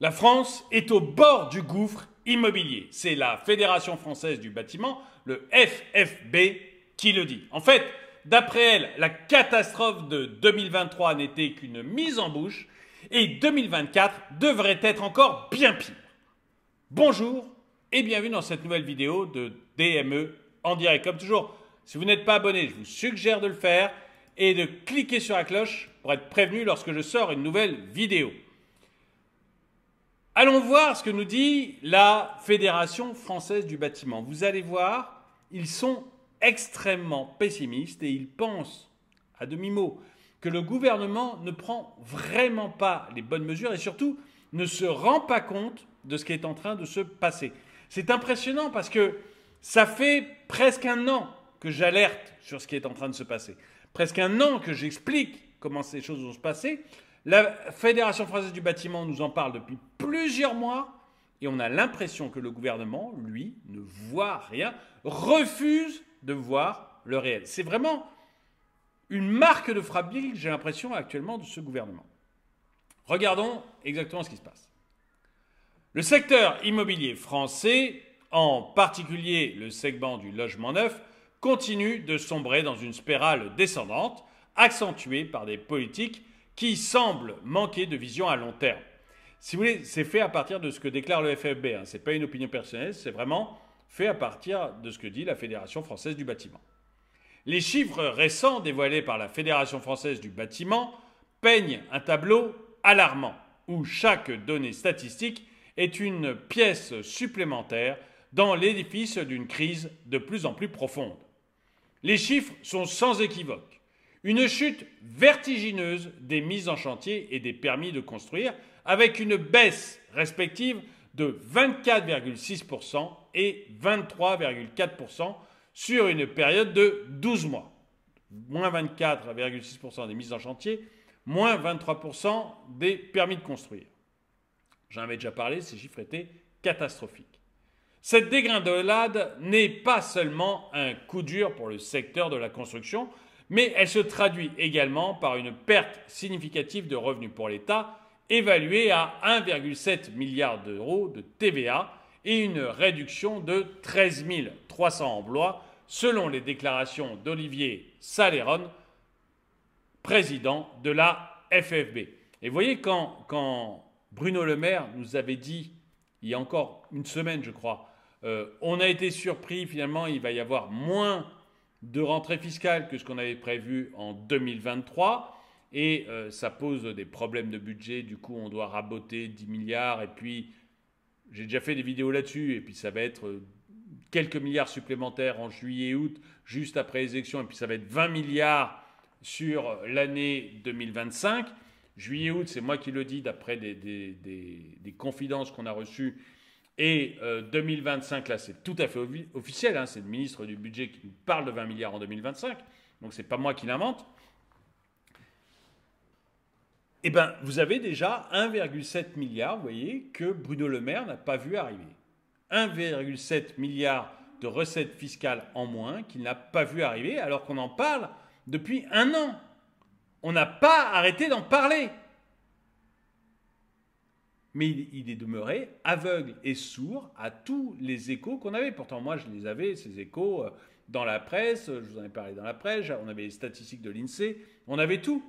La France est au bord du gouffre immobilier. C'est la Fédération française du bâtiment, le FFB, qui le dit. En fait, d'après elle, la catastrophe de 2023 n'était qu'une mise en bouche et 2024 devrait être encore bien pire. Bonjour et bienvenue dans cette nouvelle vidéo de DME en direct. Comme toujours, si vous n'êtes pas abonné, je vous suggère de le faire et de cliquer sur la cloche pour être prévenu lorsque je sors une nouvelle vidéo. Allons voir ce que nous dit la Fédération française du bâtiment. Vous allez voir, ils sont extrêmement pessimistes et ils pensent, à demi-mot, que le gouvernement ne prend vraiment pas les bonnes mesures et surtout ne se rend pas compte de ce qui est en train de se passer. C'est impressionnant parce que ça fait presque un an que j'alerte sur ce qui est en train de se passer. Presque un an que j'explique comment ces choses vont se passer. La Fédération française du bâtiment nous en parle depuis plusieurs mois et on a l'impression que le gouvernement, lui, ne voit rien, refuse de voir le réel. C'est vraiment une marque de frappe, j'ai l'impression actuellement, de ce gouvernement. Regardons exactement ce qui se passe. Le secteur immobilier français, en particulier le segment du logement neuf, continue de sombrer dans une spirale descendante, accentuée par des politiques qui semble manquer de vision à long terme. Si vous voulez, c'est fait à partir de ce que déclare le FFB. Hein. Ce n'est pas une opinion personnelle, c'est vraiment fait à partir de ce que dit la Fédération française du bâtiment. Les chiffres récents dévoilés par la Fédération française du bâtiment peignent un tableau alarmant, où chaque donnée statistique est une pièce supplémentaire dans l'édifice d'une crise de plus en plus profonde. Les chiffres sont sans équivoque. Une chute vertigineuse des mises en chantier et des permis de construire, avec une baisse respective de 24,6% et 23,4% sur une période de 12 mois. Moins 24,6% des mises en chantier, moins 23% des permis de construire. J'en avais déjà parlé, ces chiffres étaient catastrophiques. Cette dégringolade n'est pas seulement un coup dur pour le secteur de la construction, mais elle se traduit également par une perte significative de revenus pour l'État, évaluée à 1,7 milliard d'euros de TVA et une réduction de 13 300 emplois, selon les déclarations d'Olivier Saleron, président de la FFB. Et vous voyez, quand, Bruno Le Maire nous avait dit, il y a encore une semaine, je crois, euh, on a été surpris, finalement, il va y avoir moins de rentrée fiscale que ce qu'on avait prévu en 2023. Et euh, ça pose des problèmes de budget. Du coup, on doit raboter 10 milliards. Et puis, j'ai déjà fait des vidéos là-dessus. Et puis, ça va être euh, quelques milliards supplémentaires en juillet août, juste après les élections. Et puis, ça va être 20 milliards sur l'année 2025. Juillet-août, c'est moi qui le dis, d'après des confidences qu'on a reçues et 2025, euh, là, c'est tout à fait officiel. Hein, c'est le ministre du Budget qui nous parle de 20 milliards en 2025. Donc, ce n'est pas moi qui l'invente. Eh bien, vous avez déjà 1,7 milliard, vous voyez, que Bruno Le Maire n'a pas vu arriver. 1,7 milliard de recettes fiscales en moins qu'il n'a pas vu arriver alors qu'on en parle depuis un an. On n'a pas arrêté d'en parler mais il, est demeuré aveugle et sourd à tous les échos qu'on avait. Pourtant, moi, je les avais, ces échos, euh, dans la presse, je vous en ai parlé dans la presse, on avait les statistiques de l'INSEE, on avait tout.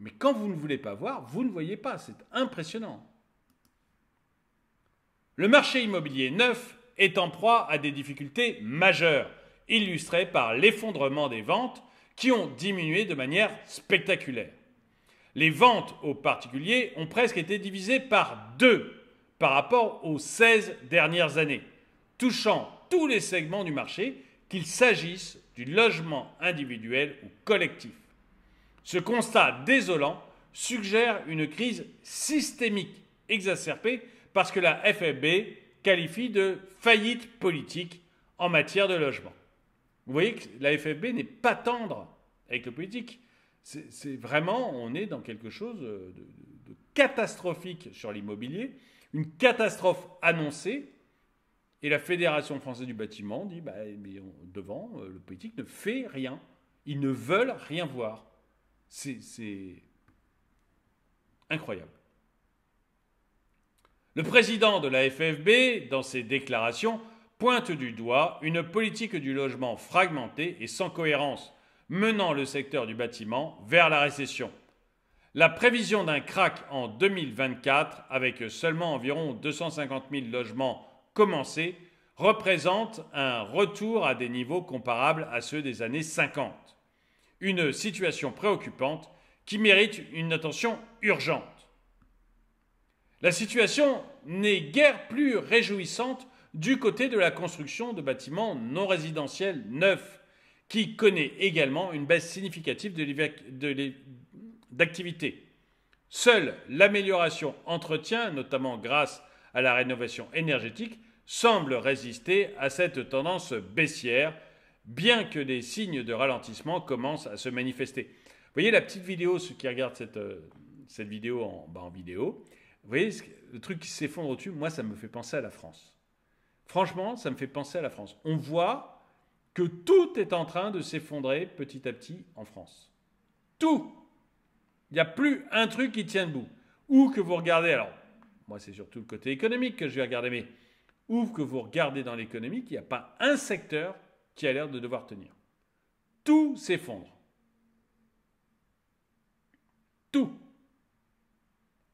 Mais quand vous ne voulez pas voir, vous ne voyez pas, c'est impressionnant. Le marché immobilier neuf est en proie à des difficultés majeures, illustrées par l'effondrement des ventes qui ont diminué de manière spectaculaire les ventes aux particuliers ont presque été divisées par deux par rapport aux 16 dernières années, touchant tous les segments du marché, qu'il s'agisse du logement individuel ou collectif. Ce constat désolant suggère une crise systémique exacerbée parce que la FFB qualifie de faillite politique en matière de logement. Vous voyez que la FFB n'est pas tendre avec le politique, c'est vraiment, on est dans quelque chose de, catastrophique sur l'immobilier, une catastrophe annoncée. Et la Fédération française du bâtiment dit, bah, eh devant, euh, le politique ne fait rien. Ils ne veulent rien voir. C'est incroyable. Le président de la FFB, dans ses déclarations, pointe du doigt une politique du logement fragmentée et sans cohérence menant le secteur du bâtiment vers la récession. La prévision d'un crack en 2024, avec seulement environ 250 000 logements commencés, représente un retour à des niveaux comparables à ceux des années 50. Une situation préoccupante qui mérite une attention urgente. La situation n'est guère plus réjouissante du côté de la construction de bâtiments non résidentiels neufs, qui connaît également une baisse significative de d'activité. Seule l'amélioration entretien, notamment grâce à la rénovation énergétique, semble résister à cette tendance baissière, bien que des signes de ralentissement commencent à se manifester. Vous voyez la petite vidéo, ceux qui regardent cette, euh, cette vidéo en, bah, en vidéo, vous voyez le truc qui s'effondre au-dessus, moi ça me fait penser à la France. Franchement, ça me fait penser à la France. On voit que tout est en train de s'effondrer petit à petit en France. Tout. Il n'y a plus un truc qui tient debout. Ou que vous regardez, alors moi c'est surtout le côté économique que je vais regarder, mais où que vous regardez dans l'économie, il n'y a pas un secteur qui a l'air de devoir tenir. Tout s'effondre. Tout.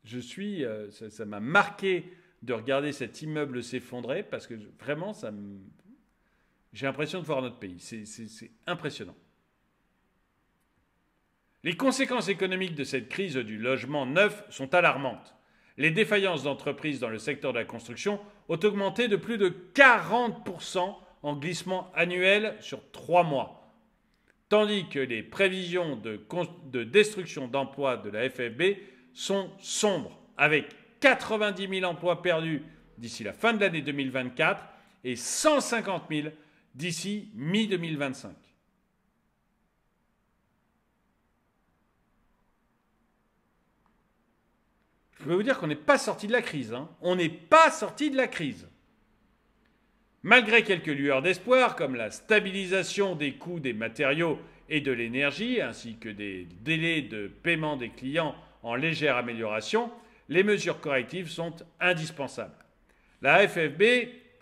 Je suis, euh, ça m'a marqué de regarder cet immeuble s'effondrer parce que vraiment ça me j'ai l'impression de voir notre pays. C'est impressionnant. Les conséquences économiques de cette crise du logement neuf sont alarmantes. Les défaillances d'entreprises dans le secteur de la construction ont augmenté de plus de 40% en glissement annuel sur trois mois, tandis que les prévisions de, de destruction d'emplois de la FFB sont sombres, avec 90 000 emplois perdus d'ici la fin de l'année 2024 et 150 000 d'ici mi-2025. Je peux vous dire qu'on n'est pas sorti de la crise. Hein. On n'est pas sorti de la crise. Malgré quelques lueurs d'espoir, comme la stabilisation des coûts des matériaux et de l'énergie, ainsi que des délais de paiement des clients en légère amélioration, les mesures correctives sont indispensables. La FFB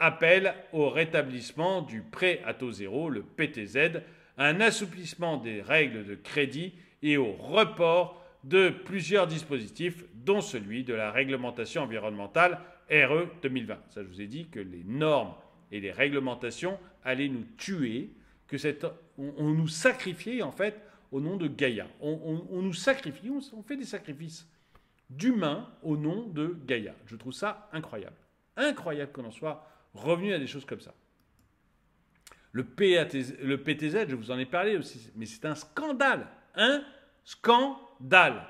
appelle au rétablissement du prêt à taux zéro, le PTZ, un assouplissement des règles de crédit et au report de plusieurs dispositifs, dont celui de la réglementation environnementale RE 2020. Ça, je vous ai dit que les normes et les réglementations allaient nous tuer, que on, nous sacrifiait en fait au nom de Gaïa. On, on nous sacrifie, on fait des sacrifices d'humains au nom de Gaïa. Je trouve ça incroyable. Incroyable qu'on en soit revenu à des choses comme ça. Le, le PTZ, je vous en ai parlé aussi, mais c'est un scandale. Un scandale.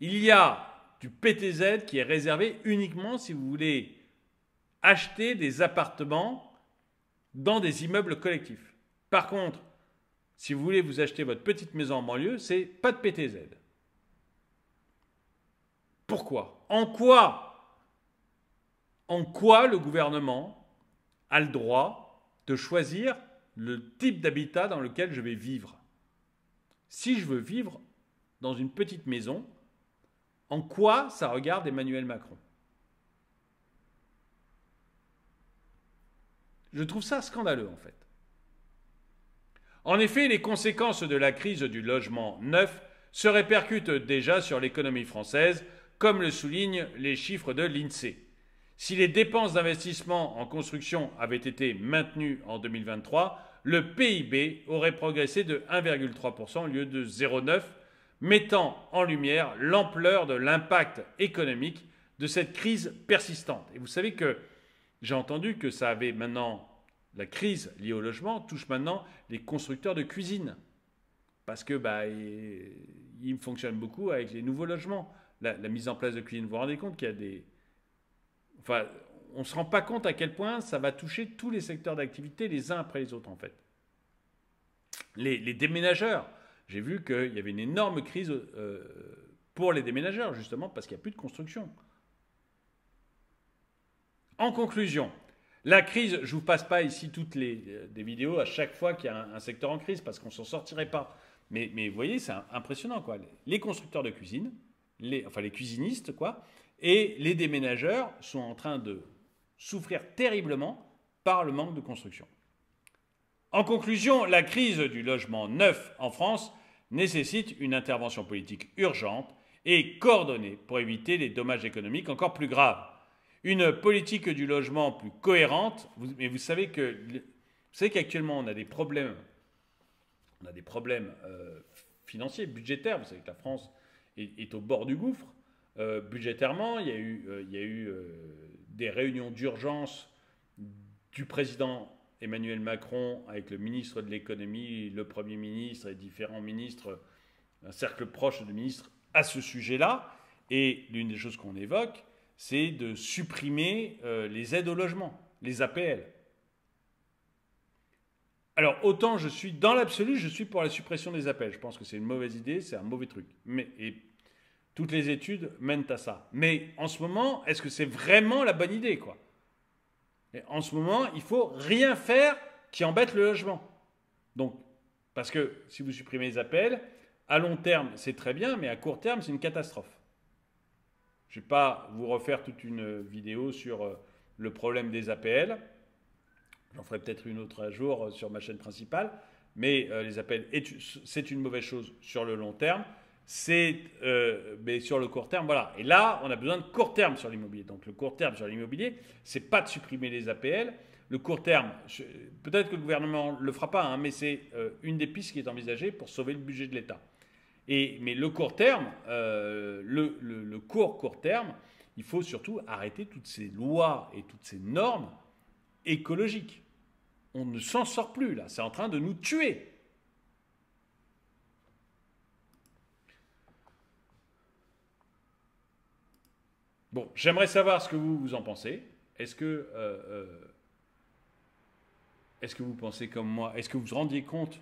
Il y a du PTZ qui est réservé uniquement si vous voulez acheter des appartements dans des immeubles collectifs. Par contre, si vous voulez vous acheter votre petite maison en banlieue, c'est pas de PTZ. Pourquoi En quoi En quoi le gouvernement a le droit de choisir le type d'habitat dans lequel je vais vivre. Si je veux vivre dans une petite maison, en quoi ça regarde Emmanuel Macron Je trouve ça scandaleux en fait. En effet, les conséquences de la crise du logement neuf se répercutent déjà sur l'économie française, comme le soulignent les chiffres de l'INSEE. Si les dépenses d'investissement en construction avaient été maintenues en 2023, le PIB aurait progressé de 1,3% au lieu de 0,9%, mettant en lumière l'ampleur de l'impact économique de cette crise persistante. Et vous savez que j'ai entendu que ça avait maintenant, la crise liée au logement touche maintenant les constructeurs de cuisine, parce que bah, ils fonctionnent beaucoup avec les nouveaux logements. La, la mise en place de cuisine, vous vous rendez compte qu'il y a des on ne se rend pas compte à quel point ça va toucher tous les secteurs d'activité les uns après les autres, en fait. Les, déménageurs, j'ai vu qu'il y avait une énorme crise euh, pour les déménageurs, justement, parce qu'il n'y a plus de construction. En conclusion, la crise, je ne vous passe pas ici toutes les euh, vidéos à chaque fois qu'il y a un, secteur en crise, parce qu'on ne s'en sortirait pas. Mais, vous voyez, c'est impressionnant, quoi. Les constructeurs de cuisine, les, enfin les cuisinistes, quoi, et les déménageurs sont en train de souffrir terriblement par le manque de construction. En conclusion, la crise du logement neuf en France nécessite une intervention politique urgente et coordonnée pour éviter les dommages économiques encore plus graves. Une politique du logement plus cohérente, mais vous savez que vous qu'actuellement on a des problèmes, on a des problèmes euh, financiers, budgétaires. Vous savez que la France est au bord du gouffre. Euh, budgétairement, il y a eu, euh, euh, des réunions d'urgence du président Emmanuel Macron avec le ministre de l'économie, le Premier ministre et différents ministres, un cercle proche de ministres à ce sujet-là. Et l'une des choses qu'on évoque, c'est de supprimer les aides au logement, les APL. Alors autant je suis, dans l'absolu, je suis pour la suppression des APL. Je pense que c'est une mauvaise idée, c'est un mauvais truc. Mais, toutes les études mènent à ça. Mais en ce moment, est-ce que c'est vraiment la bonne idée quoi Et En ce moment, il faut rien faire qui embête le logement. Donc, parce que si vous supprimez les appels, à long terme, c'est très bien, mais à court terme, c'est une catastrophe. Je ne vais pas vous refaire toute une vidéo sur euh, le problème des APL. J'en ferai peut-être une autre à jour euh, sur ma chaîne principale. Mais euh, les appels, c'est une mauvaise chose sur le long terme c'est euh, sur le court terme, voilà. Et là, on a besoin de court terme sur l'immobilier. Donc le court terme sur l'immobilier, c'est pas de supprimer les APL. Le court terme, peut-être que le gouvernement le fera pas, hein, mais c'est euh, une des pistes qui est envisagée pour sauver le budget de l'État. mais le court terme, euh, le, court court terme, il faut surtout arrêter toutes ces lois et toutes ces normes écologiques. On ne s'en sort plus là. C'est en train de nous tuer. j'aimerais savoir ce que vous, vous en pensez. Est-ce que, euh, euh, est-ce que vous pensez comme moi Est-ce que vous vous rendiez compte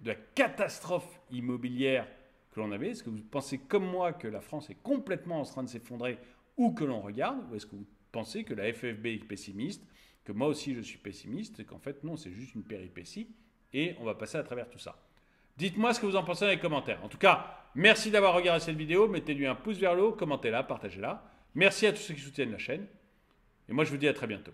de la catastrophe immobilière que l'on avait Est-ce que vous pensez comme moi que la France est complètement en train de s'effondrer ou que l'on regarde Ou est-ce que vous pensez que la FFB est pessimiste, que moi aussi je suis pessimiste, qu'en fait non, c'est juste une péripétie et on va passer à travers tout ça. Dites-moi ce que vous en pensez dans les commentaires. En tout cas, merci d'avoir regardé cette vidéo, mettez-lui un pouce vers le haut, commentez-la, partagez-la. Merci à tous ceux qui soutiennent la chaîne. Et moi, je vous dis à très bientôt.